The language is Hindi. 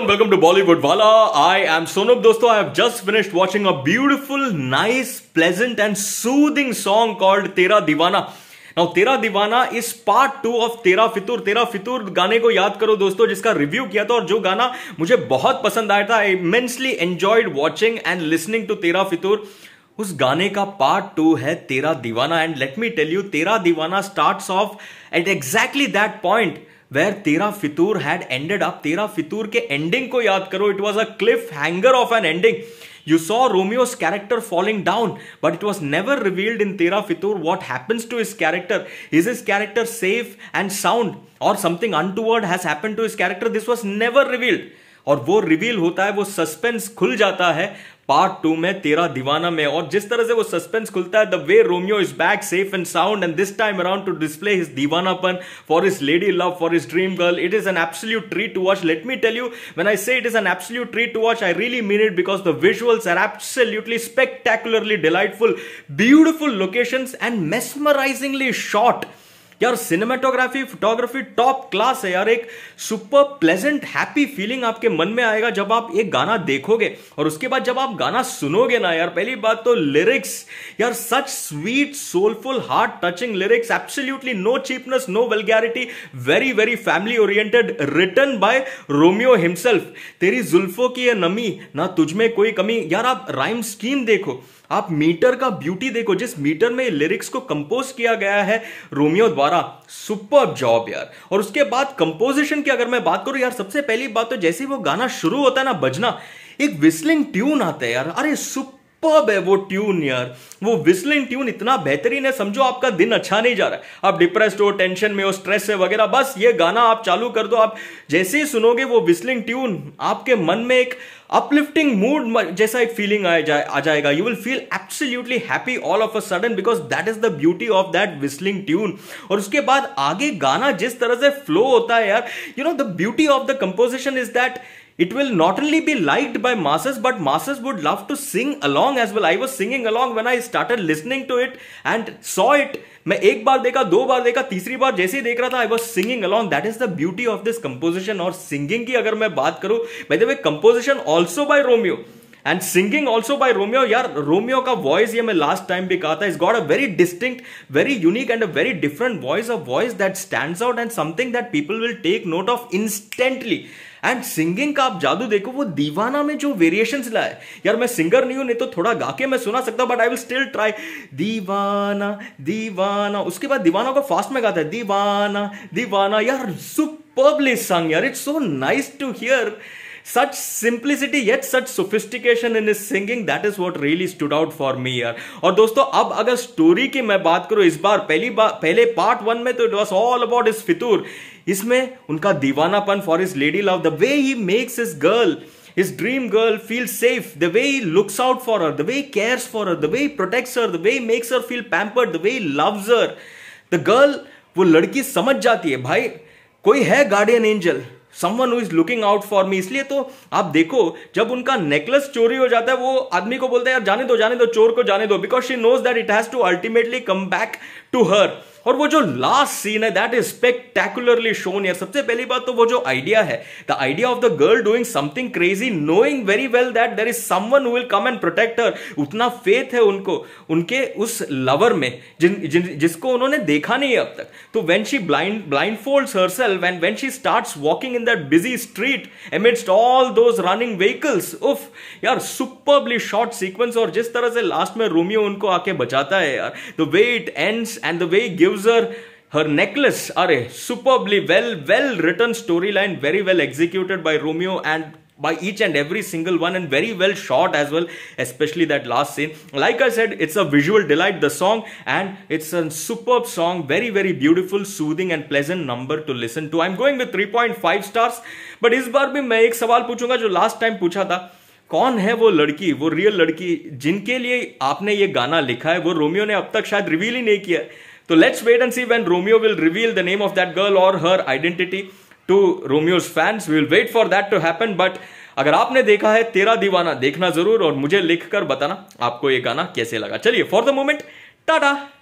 वेलकम टू बॉलीवुड वाला आई एम am दोस्तों I have just finished watching a beautiful nice pleasant and soothing song called Tera Deewana now तेरा दीवाना इस पार्ट टू ऑफ तेरा फितूर तेरा फितूर गाने को याद करो दोस्तों जिसका रिव्यू किया था और जो गाना मुझे बहुत पसंद आया था I immensely enjoyed watching and listening to Tera Fitoor उस गाने का पार्ट टू है Tera Deewana and let me tell you Tera Deewana starts off at exactly that point where Tera Fitoor had ended आप तेरा फितूर के एंडिंग को याद करो it was a cliffhanger of an ending You saw Romeo's character falling down, but it was never revealed in Tera Fitur what happens to his character. Is his character safe and sound, or something untoward has happened to his character? This was never revealed. और वो रिवील होता है वो सस्पेंस खुल जाता है पार्ट टू में तेरा दीवाना में और जिस तरह से वो सस्पेंस खुलता है the way Romeo is back safe and sound and this time around to display his दीवानापन for his lady love for his dream girl it is an absolute treat to watch let me tell you when I say it is an absolute treat to watch I really mean it because the visuals are absolutely spectacularly delightful beautiful location and mesmerisingly shot यार सिनेमाटोग्राफी फोटोग्राफी टॉप क्लास है यार एक सुपर प्लेजेंट हैप्पी फीलिंग आपके मन में आएगा जब आप एक गाना देखोगे और उसके बाद जब आप गाना सुनोगे ना यार पहली बात तो लिरिक्स यार such sweet soulful heart touching lyrics absolutely no cheapness no vulgarity very very family oriented written by Romeo himself तेरी जुल्फों की यह नमी ना तुझमें कोई कमी यार आप राइम स्कीम देखो आप मीटर का ब्यूटी देखो जिस मीटर में लिरिक्स को कंपोज किया गया है रोमियो द्वारा सुपर जॉब यार और उसके बाद कंपोजिशन की अगर मैं बात करूं यार सबसे पहली बात तो जैसे वो गाना शुरू होता है ना बजना एक विस्लिंग ट्यून आता है यार अरे सुपर पब है वो ट्यून यार वो विस्लिंग ट्यून इतना बेहतरीन है समझो आपका दिन अच्छा नहीं जा रहा है आप डिप्रेस हो टेंशन में हो स्ट्रेस है वगैरह बस ये गाना आप चालू कर दो आप जैसे ही सुनोगे वो विस्लिंग ट्यून आपके मन में एक अपलिफ्टिंग मूड जैसा एक फीलिंग आ, जाए, आ जाएगा you will feel absolutely happy all of a sudden because that is the beauty of that whistling tune और उसके बाद आगे गाना जिस तरह से फ्लो होता है यार you know the beauty of the composition is that It will not only be liked by masses, but masses would love to sing along as well. I was singing along when I started listening to it and saw it. मैं एक बार देखा, दो बार देखा, तीसरी बार जैसे ही देख रहा था, I was singing along. That is the beauty of this composition. or singing की अगर मैं बात करूं, by the way, composition also by Romeo and singing also by Romeo. यार Romeo का voice ये मैं last time भी कहा has got a very distinct, very unique and a very different voice, a voice that stands out and something that people will take note of instantly. And singing का आप जादू देखो वो दीवाना में जो वेरिएशन लाए यार मैं सिंगर नहीं हूं नहीं तो थोड़ा गा के मैं सुना सकता but I will still try दीवाना दीवाना उसके बाद दीवाना को फास्ट में गाता है दीवाना दीवाना यार सुपर्बली संग यार it's so nice to hear such simplicity yet such sophistication in his singing that is what really stood out for me यार और दोस्तों अब अगर स्टोरी की मैं बात करूं इस बार पहली बार पहले पार्ट वन में तो इट वॉज ऑल अबाउट इस फितूर इसमें उनका दीवानापन for is lady love the way he makes is girl is dream girl feel safe the way looks out for uh her the way he cares for the the way he protects her the way he makes her feel pampered the way वो लड़की समझ जाती है भाई कोई है guardian angel someone who is looking out for me इसलिए तो आप देखो जब उनका नेकलेस चोरी हो जाता है वो आदमी को बोलता है यार जाने दो जाने दो चोर को जाने दो because she knows that it has to ultimately come back to her और वो जो लास्ट सीन है दैट इज स्पेक्टेकुलरली शोन यार सबसे पहली बात तो वो जो आइडिया है the idea of the girl doing something crazy knowing very well that there is someone will come and protect her उतना फेथ है उनको उनके उस लवर में जिन, जिन जिसको उन्होंने देखा नहीं है अब तक तो when she blind blindfold herself and when she start walking in that busy street amidst all those running vehicles उफ यार सुपरबली शॉर्ट सीक्वेंस और जिस तरह से लास्ट में रोमियो उनको आके बचाता है यार the way it ends and the way give user her necklace are a superbly well well written storyline very well executed by romeo and by each and every single one and very well shot as well especially that last scene like i said it's a visual delight the song and it's a superb song very very beautiful soothing and pleasant number to listen to i'm going with 3.5 stars but is bar bhi मैं ek सवाल puchunga jo last time pucha tha कौन है वो लड़की वो रियल लड़की जिनके लिए आपने ये गाना लिखा है वो रोमियो ने अब तक शायद रिवील ही नहीं किया तो let's wait and see when Romeo will reveal the name of that girl और her identity to Romeo's fans will wait for that to happen but अगर आपने देखा है तेरा दीवाना देखना जरूर और मुझे लिखकर बताना आपको ये गाना कैसे लगा चलिए फॉर द मोमेंट टाटा